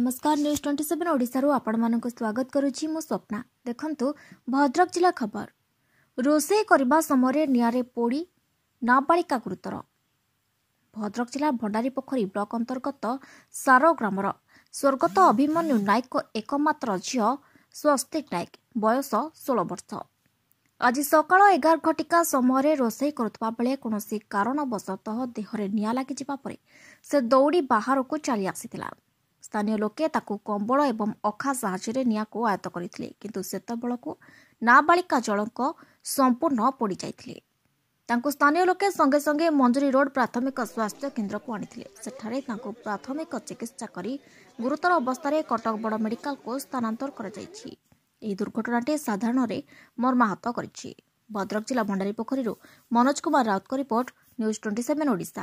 ନମସ୍କାର news twenty seven ଓଡ଼ିଶାରୁ ଆପଣମାନଙ୍କୁ ସ୍ୱାଗତ କରୁଛି ମୁଁ ସ୍ୱପ୍ନା ଦେଖନ୍ତୁ ଭଦ୍ରକ ଜିଲ୍ଲା ଖବର ରୋଷେଇ କରିବା ସମୟରେ ନିଆଁରେ ପୋଡ଼ି ନାବାଳିକା ଗୁରୁତର ଭଦ୍ରକ ଜିଲ୍ଲା ଭଣ୍ଡାରୀ ପୋଖରୀ ବ୍ଲକ ଅନ୍ତର୍ଗତ ସାର ଗ୍ରାମର ସ୍ୱର୍ଗତ ଅଭିମନ୍ୟୁ ନାୟକଙ୍କ ଏକମାତ୍ର ଝିଅ ସ୍ୱସ୍ତିକ ନାୟକ ବୟସ ଷୋହଳ ବର୍ଷ ଆଜି ସକାଳ ଏଗାର ଘଟିକା ସମୟରେ ରୋଷେଇ କରୁଥିବା ବେଳେ କୌଣସି କାରଣବଶତଃ ଦେହରେ ନିଆଁ ଲାଗିଯିବା ପରେ ସେ ଦୌଡ଼ି ବାହାରକୁ ଚାଲି ଆସିଥିଲା ସ୍ଥାନୀୟ ଲୋକେ ତାକୁ କମ୍ବଳ ଏବଂ ଅଖା ସାହାଯ୍ୟରେ ନିଆଁକୁ ଆୟତ୍ତ କରିଥିଲେ କିନ୍ତୁ ସେତେବେଳକୁ ନାବାଳିକା ଜଳଙ୍କ ସମ୍ପୂର୍ଣ୍ଣ ପୋଡ଼ିଯାଇଥିଲେ ତାଙ୍କୁ ସ୍ଥାନୀୟ ଲୋକେ ସଙ୍ଗେ ସଙ୍ଗେ ମଞ୍ଜୁରୀ ରୋଡ଼ ପ୍ରାଥମିକ ସ୍ୱାସ୍ଥ୍ୟ କେନ୍ଦ୍ରକୁ ଆଣିଥିଲେ ସେଠାରେ ତାଙ୍କୁ ପ୍ରାଥମିକ ଚିକିତ୍ସା କରି ଗୁରୁତର ଅବସ୍ଥାରେ କଟକ ବଡ଼ ମେଡିକାଲକୁ ସ୍ଥାନାନ୍ତର କରାଯାଇଛି ଏହି ଦୁର୍ଘଟଣାଟି ସାଧାରଣରେ ମର୍ମାହତ କରିଛି ଭଦ୍ରକ ଜିଲ୍ଲା ଭଣ୍ଡାରୀ ପୋଖରୀରୁ ମନୋଜ କୁମାର ରାଉତଙ୍କ report news twenty seven Odisha